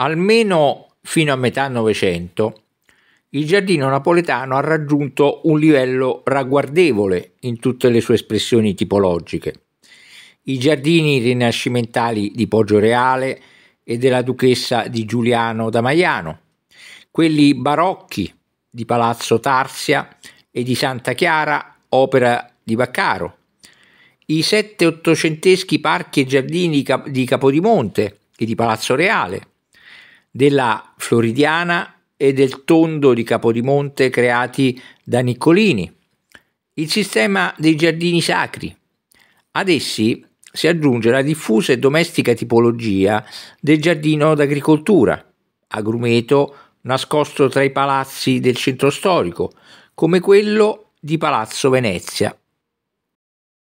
almeno fino a metà Novecento, il giardino napoletano ha raggiunto un livello ragguardevole in tutte le sue espressioni tipologiche. I giardini rinascimentali di Poggio Reale e della duchessa di Giuliano da Maiano, quelli barocchi di Palazzo Tarsia e di Santa Chiara, opera di Baccaro, i sette ottocenteschi parchi e giardini di Capodimonte e di Palazzo Reale, della Floridiana e del tondo di Capodimonte creati da Niccolini, il sistema dei giardini sacri. Ad essi si aggiunge la diffusa e domestica tipologia del giardino d'agricoltura, agrumeto nascosto tra i palazzi del centro storico, come quello di Palazzo Venezia,